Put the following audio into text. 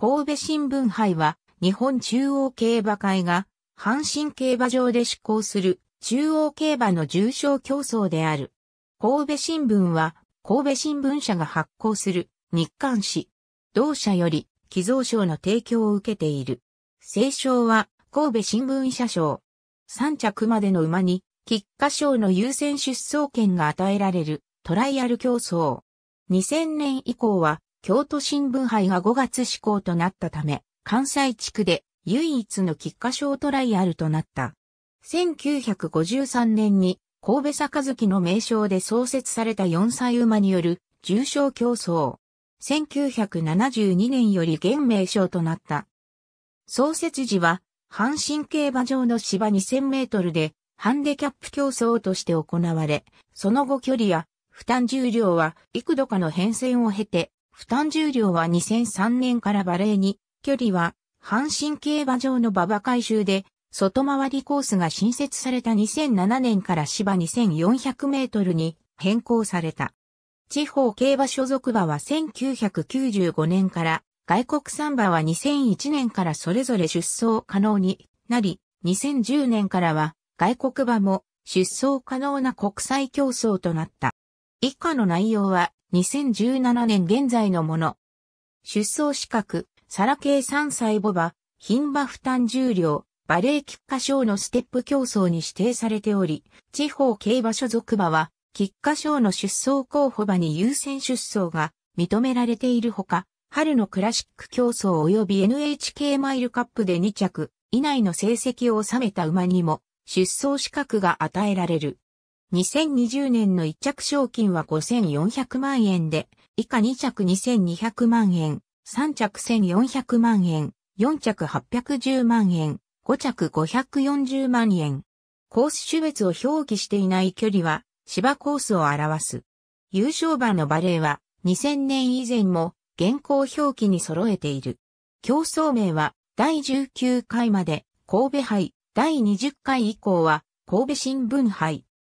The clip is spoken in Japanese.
神戸新聞杯は、日本中央競馬会が、阪神競馬場で施行する、中央競馬の重賞競争である。神戸新聞は、神戸新聞社が発行する、日刊誌。同社より、寄贈賞の提供を受けている。聖賞は、神戸新聞社賞。三着までの馬に、菊花賞の優先出走権が与えられる、トライアル競争。2000年以降は、京都新聞杯が5月施行となったため、関西地区で唯一の菊花賞トライアルとなった。1953年に神戸坂月の名称で創設された4歳馬による重賞競争。1972年より現名称となった。創設時は、阪神競馬場の芝2000メートルで、ハンデキャップ競争として行われ、その後距離や負担重量は幾度かの変遷を経て、負担重量は2003年からバレーに、距離は阪神競馬場の馬場回収で、外回りコースが新設された2007年から芝2400メートルに変更された。地方競馬所属馬は1995年から外国産馬は2001年からそれぞれ出走可能になり、2010年からは外国馬も出走可能な国際競争となった。以下の内容は2017年現在のもの。出走資格、サラ系3歳ボバ、品馬負担重量、バレー菊花賞のステップ競争に指定されており、地方競馬所属馬は、菊花賞の出走候補馬に優先出走が認められているほか、春のクラシック競争及び NHK マイルカップで2着以内の成績を収めた馬にも出走資格が与えられる。2020年の1着賞金は5400万円で、以下2着2200万円、3着1400万円、4着810万円、5着540万円。コース種別を表記していない距離は芝コースを表す。優勝馬のバレーは2000年以前も現行表記に揃えている。競争名は第19回まで神戸杯、第20回以降は神戸新聞杯、